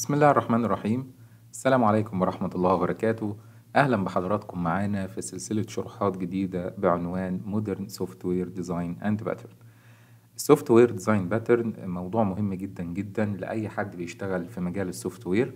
بسم الله الرحمن الرحيم السلام عليكم ورحمة الله وبركاته أهلا بحضراتكم معانا في سلسلة شروحات جديدة بعنوان Modern Software Design and Pattern السوفت وير ديزاين باترن موضوع مهم جدا جدا لأي حد بيشتغل في مجال السوفت وير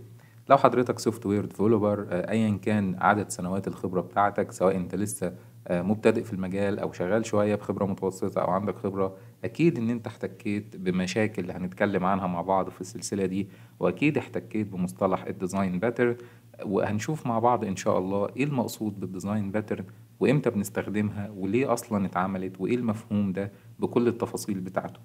لو حضرتك سوفت وير ديفلوبر أيا كان عدد سنوات الخبرة بتاعتك سواء أنت لسه آه، مبتدئ في المجال او شغال شويه بخبره متوسطه او عندك خبره اكيد ان انت احتكيت بمشاكل هنتكلم عنها مع بعض في السلسله دي واكيد احتكيت بمصطلح الديزاين باتر وهنشوف مع بعض ان شاء الله ايه المقصود بالديزاين باتر وامتى بنستخدمها وليه اصلا اتعملت وايه المفهوم ده بكل التفاصيل بتاعته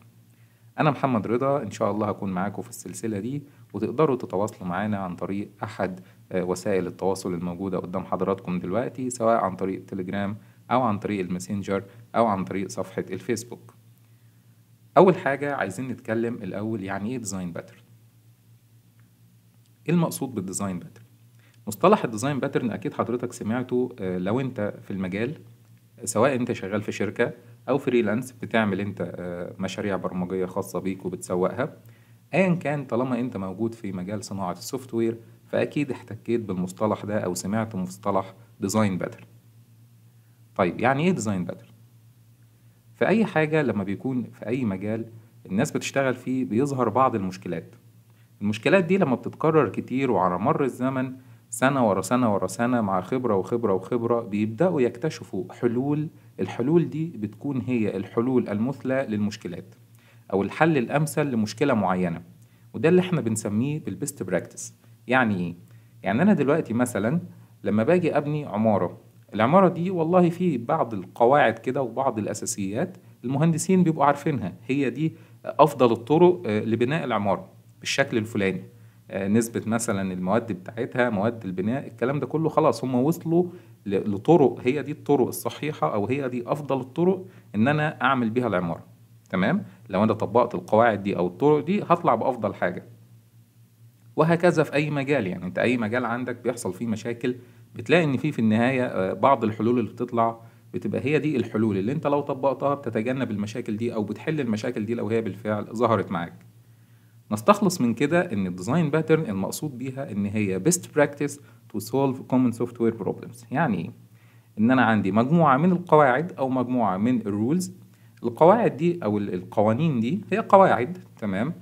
انا محمد رضا ان شاء الله هكون معاكم في السلسله دي وتقدروا تتواصلوا معانا عن طريق احد آه، وسائل التواصل الموجوده قدام حضراتكم دلوقتي سواء عن طريق تليجرام أو عن طريق الماسنجر أو عن طريق صفحة الفيسبوك أول حاجة عايزين نتكلم الأول يعني إيه ديزاين باترن إيه المقصود بالديزاين باترن مصطلح الديزاين باترن أكيد حضرتك سمعته آه، لو أنت في المجال سواء أنت شغال في شركة أو فريلانس بتعمل أنت آه، مشاريع برمجية خاصة بيك وبتسوقها ايا كان طالما انت موجود في مجال صناعه السوفت وير فاكيد احتكيت بالمصطلح ده او سمعت مصطلح ديزاين باترن طيب يعني ايه ديزاين باترن في اي حاجه لما بيكون في اي مجال الناس بتشتغل فيه بيظهر بعض المشكلات المشكلات دي لما بتتكرر كتير وعلى مر الزمن سنة ورا سنة ورا سنة مع خبرة وخبرة وخبرة بيبدأوا يكتشفوا حلول الحلول دي بتكون هي الحلول المثلى للمشكلات أو الحل الأمثل لمشكلة معينة وده اللي احنا بنسميه بالبيست براكتس يعني ايه؟ يعني أنا دلوقتي مثلا لما باجي أبني عمارة العمارة دي والله في بعض القواعد كده وبعض الأساسيات المهندسين بيبقوا عارفينها هي دي أفضل الطرق آه، لبناء العمارة بالشكل الفلاني آه، نسبة مثلا المواد بتاعتها مواد البناء الكلام ده كله خلاص هم وصلوا لطرق هي دي الطرق الصحيحة أو هي دي أفضل الطرق إن أنا أعمل بيها العمارة تمام لو أنا طبقت القواعد دي أو الطرق دي هطلع بأفضل حاجة وهكذا في أي مجال يعني أنت أي مجال عندك بيحصل فيه مشاكل بتلاقي ان في في النهايه آه، بعض الحلول اللي بتطلع بتبقى هي دي الحلول اللي انت لو طبقتها بتتجنب المشاكل دي او بتحل المشاكل دي لو هي بالفعل ظهرت معاك نستخلص من كده ان الديزاين باترن المقصود بيها ان هي بيست براكتس تو سولف كومن سوفت وير بروبلمز يعني ايه ان انا عندي مجموعه من القواعد او مجموعه من الرولز القواعد دي او القوانين دي هي قواعد تمام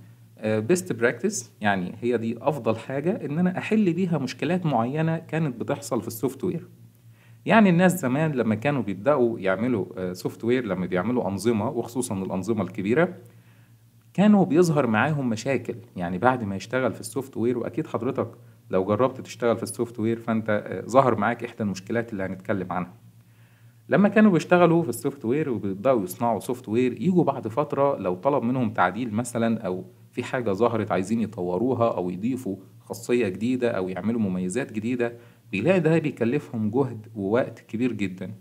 بيست آه، براكتس يعني هي دي افضل حاجه ان انا احل بيها مشكلات معينه كانت بتحصل في السوفت وير يعني الناس زمان لما كانوا بيبداوا يعملوا سوفت آه، وير لما بيعملوا انظمه وخصوصا الانظمه الكبيره كانوا بيظهر معاهم مشاكل يعني بعد ما يشتغل في السوفت وير واكيد حضرتك لو جربت تشتغل في السوفت وير فانت آه، ظهر معاك احدى المشكلات اللي هنتكلم عنها لما كانوا بيشتغلوا في السوفت وير وبيبداوا يصنعوا سوفت وير يجوا بعد فتره لو طلب منهم تعديل مثلا او في حاجة ظهرت عايزين يطوروها أو يضيفوا خاصية جديدة أو يعملوا مميزات جديدة بيلاقي ده بيكلفهم جهد ووقت كبير جدا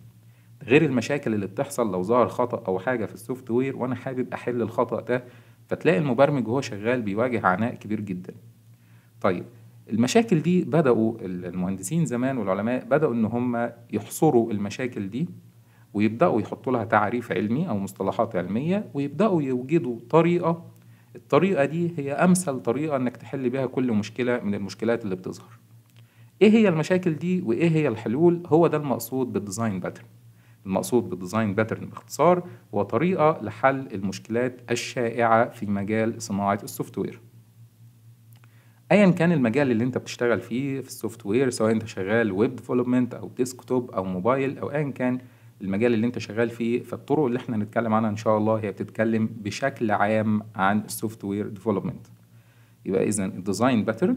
غير المشاكل اللي بتحصل لو ظهر خطأ أو حاجة في السوفت وير وأنا حابب أحل الخطأ ده فتلاقي المبرمج وهو شغال بيواجه عناء كبير جدا طيب المشاكل دي بدأوا المهندسين زمان والعلماء بدأوا إن هم يحصروا المشاكل دي ويبدأوا يحطوا لها تعريف علمي أو مصطلحات علمية ويبدأوا يوجدوا طريقة الطريقة دي هي أمثل طريقة إنك تحل بيها كل مشكلة من المشكلات اللي بتظهر إيه هي المشاكل دي وإيه هي الحلول هو ده المقصود بالديزاين باترن المقصود بالديزاين باترن باختصار هو طريقة لحل المشكلات الشائعة في مجال صناعة السوفت وير ايا كان المجال اللي انت بتشتغل فيه في السوفت وير سواء انت شغال ويب ديفلوبمنت او ديسكتوب او موبايل او ايا كان المجال اللي انت شغال فيه فالطرق اللي احنا هنتكلم عنها ان شاء الله هي بتتكلم بشكل عام عن السوفت وير ديفلوبمنت يبقى اذا الديزاين باترن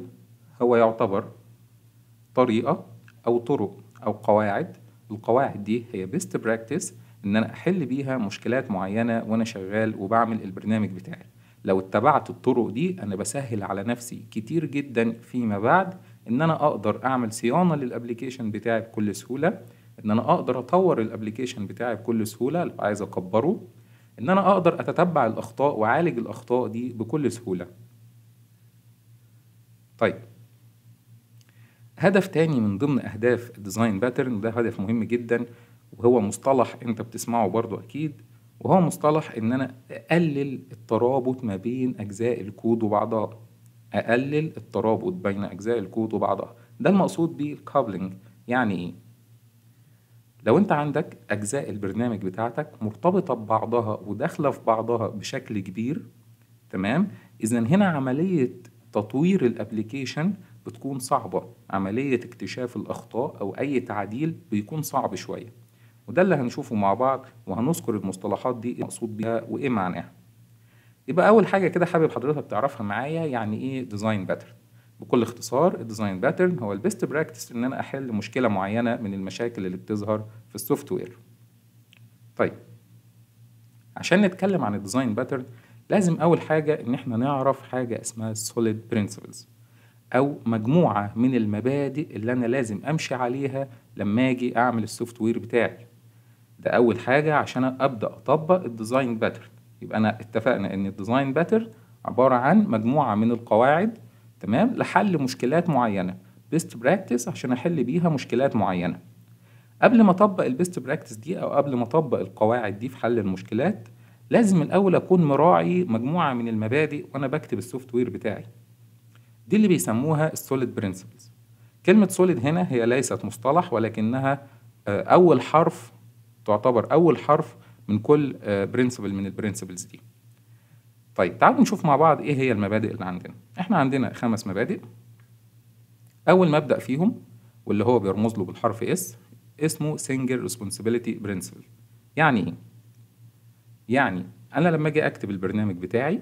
هو يعتبر طريقه او طرق او قواعد القواعد دي هي بيست براكتس ان انا احل بيها مشكلات معينه وانا شغال وبعمل البرنامج بتاعي لو اتبعت الطرق دي انا بسهل على نفسي كتير جدا فيما بعد ان انا اقدر اعمل صيانه للابلكيشن بتاعي بكل سهوله ان انا اقدر اطور الابلكيشن بتاعي بكل سهوله لو عايز اكبره ان انا اقدر اتتبع الاخطاء واعالج الاخطاء دي بكل سهوله طيب هدف تاني من ضمن اهداف الديزاين باترن ده هدف مهم جدا وهو مصطلح انت بتسمعه برضو اكيد وهو مصطلح ان انا اقلل الترابط ما بين اجزاء الكود وبعضها اقلل الترابط بين اجزاء الكود وبعضها ده المقصود بيه الكابلنج يعني ايه لو انت عندك اجزاء البرنامج بتاعتك مرتبطه ببعضها وداخله في بعضها بشكل كبير تمام اذا هنا عمليه تطوير الابلكيشن بتكون صعبه عمليه اكتشاف الاخطاء او اي تعديل بيكون صعب شويه وده اللي هنشوفه مع بعض وهنذكر المصطلحات دي إيه مقصود بيها وايه معناها يبقى اول حاجه كده حابب حضرتك تعرفها معايا يعني ايه ديزاين باترن بكل اختصار الديزاين باترن هو البيست براكتس ان انا احل مشكله معينه من المشاكل اللي بتظهر في السوفت وير طيب عشان نتكلم عن الديزاين باترن لازم اول حاجه ان احنا نعرف حاجه اسمها سوليد برنسبلز او مجموعه من المبادئ اللي انا لازم امشي عليها لما اجي اعمل السوفت وير بتاعي ده اول حاجه عشان ابدا اطبق الديزاين باترن يبقى انا اتفقنا ان الديزاين باترن عباره عن مجموعه من القواعد تمام لحل مشكلات معينه بيست براكتس عشان احل بيها مشكلات معينه قبل ما اطبق البيست براكتس دي او قبل ما اطبق القواعد دي في حل المشكلات لازم الاول اكون مراعي مجموعه من المبادئ وانا بكتب السوفت وير بتاعي دي اللي بيسموها السوليد برنسبلز كلمه سوليد هنا هي ليست مصطلح ولكنها آه، اول حرف تعتبر اول حرف من كل برنسبل آه، من البرنسبلز دي طيب تعالوا نشوف مع بعض ايه هي المبادئ اللي عندنا احنا عندنا خمس مبادئ اول مبدا فيهم واللي هو بيرمز له بالحرف اس اسمه سنجل ريسبونسبيلتي برنسبل يعني ايه يعني انا لما اجي اكتب البرنامج بتاعي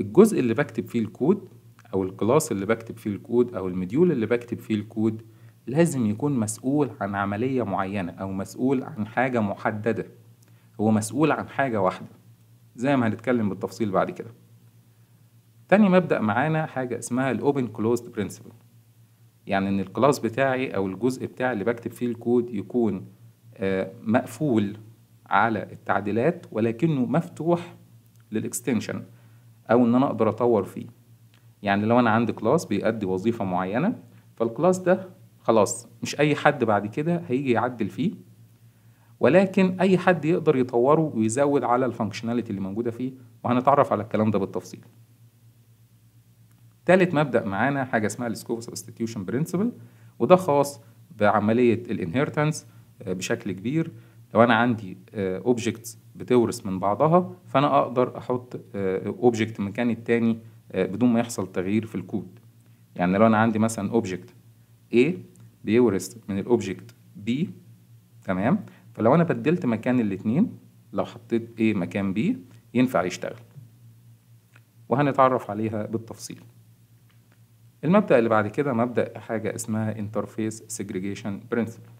الجزء اللي بكتب فيه الكود او الكلاس اللي بكتب فيه الكود او المديول اللي بكتب فيه الكود لازم يكون مسؤول عن عمليه معينه او مسؤول عن حاجه محدده هو مسؤول عن حاجه واحده زي ما هنتكلم بالتفصيل بعد كده تاني مبدأ معانا حاجة اسمها الأوبن كلوزد برينسيبل يعني إن الكلاس بتاعي أو الجزء بتاعي اللي بكتب فيه الكود يكون آه، مقفول على التعديلات ولكنه مفتوح للإكستنشن أو إن أنا أقدر أطور فيه يعني لو أنا عندي كلاس بيأدي وظيفة معينة فالكلاس ده خلاص مش أي حد بعد كده هيجي يعدل فيه ولكن اي حد يقدر يطوره ويزود على الفانكشناليتي اللي موجوده فيه وهنتعرف على الكلام ده بالتفصيل تالت مبدا معانا حاجه اسمها السكوب سبستيتيوشن برينسيبل وده خاص بعمليه الانهيرتنس آه، بشكل كبير لو انا عندي اوبجكتس آه، بتورث من بعضها فانا اقدر احط اوبجكت آه، مكان التاني بدون ما يحصل تغيير في الكود يعني لو انا عندي مثلا اوبجكت A بيورث من الاوبجكت B تمام فلو انا بدلت مكان الاثنين لو حطيت A مكان B ينفع يشتغل وهنتعرف عليها بالتفصيل المبدأ اللي بعد كده مبدأ حاجة اسمها Interface Segregation Principle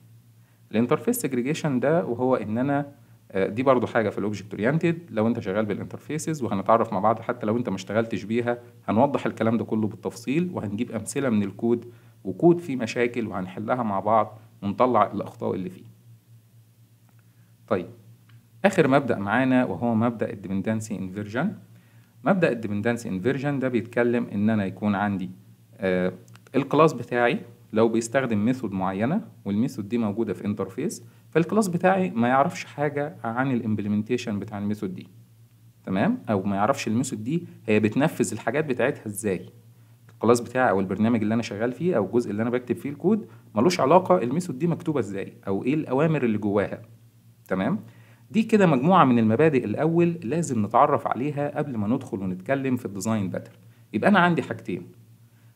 الانترفيس سيجريجيشن ده وهو ان انا آه، دي برضو حاجه في الاوبجكت اورينتد لو انت شغال بالانترفيسز وهنتعرف مع بعض حتى لو انت ما اشتغلتش بيها هنوضح الكلام ده كله بالتفصيل وهنجيب امثله من الكود وكود فيه مشاكل وهنحلها مع بعض ونطلع الاخطاء اللي فيه طيب اخر مبدا معانا وهو مبدا الديبندنسي انفيرجن مبدا الديبندنسي انفيرجن ده بيتكلم ان انا يكون عندي آه الكلاس بتاعي لو بيستخدم ميثود معينه والميثود دي موجوده في انترفيس فالكلاس بتاعي ما يعرفش حاجه عن الامبلمنتيشن بتاع الميثود دي تمام او ما يعرفش الميثود دي هي بتنفذ الحاجات بتاعتها ازاي الكلاس بتاعي او البرنامج اللي انا شغال فيه او الجزء اللي انا بكتب فيه الكود ملوش علاقه الميثود دي مكتوبه ازاي او ايه الاوامر اللي جواها تمام دي كده مجموعه من المبادئ الاول لازم نتعرف عليها قبل ما ندخل ونتكلم في الديزاين باترن يبقى انا عندي حاجتين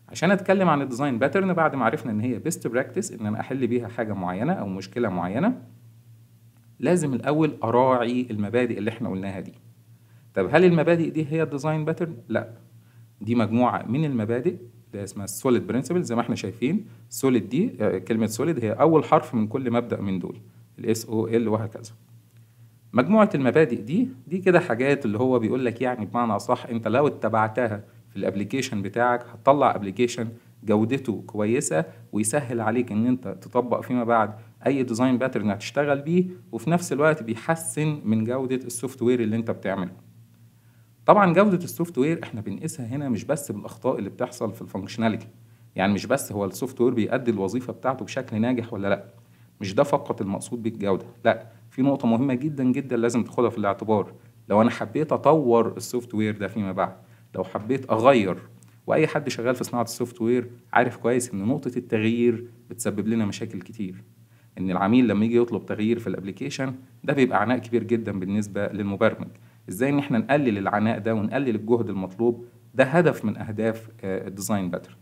عشان اتكلم عن الديزاين باترن بعد ما عرفنا ان هي بيست براكتس ان انا احل بيها حاجه معينه او مشكله معينه لازم الاول اراعي المبادئ اللي احنا قلناها دي طب هل المبادئ دي هي الديزاين باترن لا دي مجموعه من المبادئ ده اسمها السوليد برنسبل زي ما احنا شايفين سوليد دي آه، كلمه سوليد هي اول حرف من كل مبدا من دول الاس او ال وهكذا مجموعه المبادئ دي دي كده حاجات اللي هو بيقول لك يعني بمعنى اصح انت لو اتبعتها في الابلكيشن بتاعك هتطلع ابلكيشن جودته كويسه ويسهل عليك ان انت تطبق فيما بعد اي ديزاين باترن هتشتغل بيه وفي نفس الوقت بيحسن من جوده السوفت وير اللي انت بتعمله طبعا جوده السوفت وير احنا بنقيسها هنا مش بس بالاخطاء اللي بتحصل في الفانكشناليتي يعني مش بس هو السوفت وير بيأدي الوظيفه بتاعته بشكل ناجح ولا لا مش ده فقط المقصود بالجودة لا في نقطة مهمة جدا جدا لازم تاخدها في الاعتبار لو أنا حبيت أطور السوفت وير ده فيما بعد لو حبيت أغير واي حد شغال في صناعه السوفت وير عارف كويس ان نقطه التغيير بتسبب لنا مشاكل كتير ان العميل لما يجي يطلب تغيير في الابلكيشن ده بيبقى عناء كبير جدا بالنسبه للمبرمج ازاي ان احنا نقلل العناء ده ونقلل الجهد المطلوب ده هدف من اهداف الديزاين آه، باترن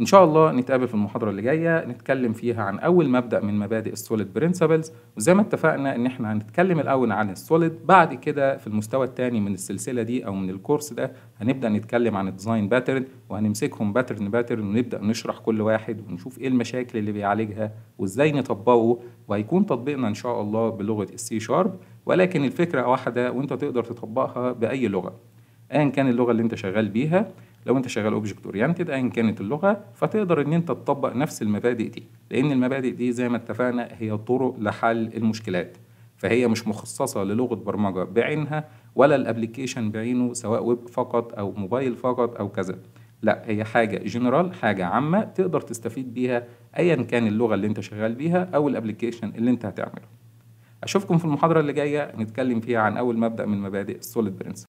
ان شاء الله نتقابل في المحاضره اللي جايه نتكلم فيها عن اول مبدا من مبادئ السوليد برنسبلز وزي ما اتفقنا ان احنا هنتكلم الاول عن السوليد بعد كده في المستوى الثاني من السلسله دي او من الكورس ده هنبدا نتكلم عن الديزاين باترن وهنمسكهم باترن باترن ونبدا نشرح كل واحد ونشوف ايه المشاكل اللي بيعالجها وازاي نطبقه وهيكون تطبيقنا ان شاء الله بلغه السي شارب ولكن الفكره واحده وانت تقدر تطبقها باي لغه ايا كان اللغه اللي انت شغال بيها لو انت شغال اوبجكت اورينتد ايا كانت اللغه فتقدر ان انت تطبق نفس المبادئ دي لان المبادئ دي زي ما اتفقنا هي طرق لحل المشكلات فهي مش مخصصه للغه برمجه بعينها ولا الابلكيشن بعينه سواء ويب فقط او موبايل فقط او كذا لا هي حاجه جنرال حاجه عامه تقدر تستفيد بيها ايا كان اللغه اللي انت شغال بيها او الابلكيشن اللي انت هتعمله اشوفكم في المحاضره اللي جايه نتكلم فيها عن اول مبدا من مبادئ السوليد برنس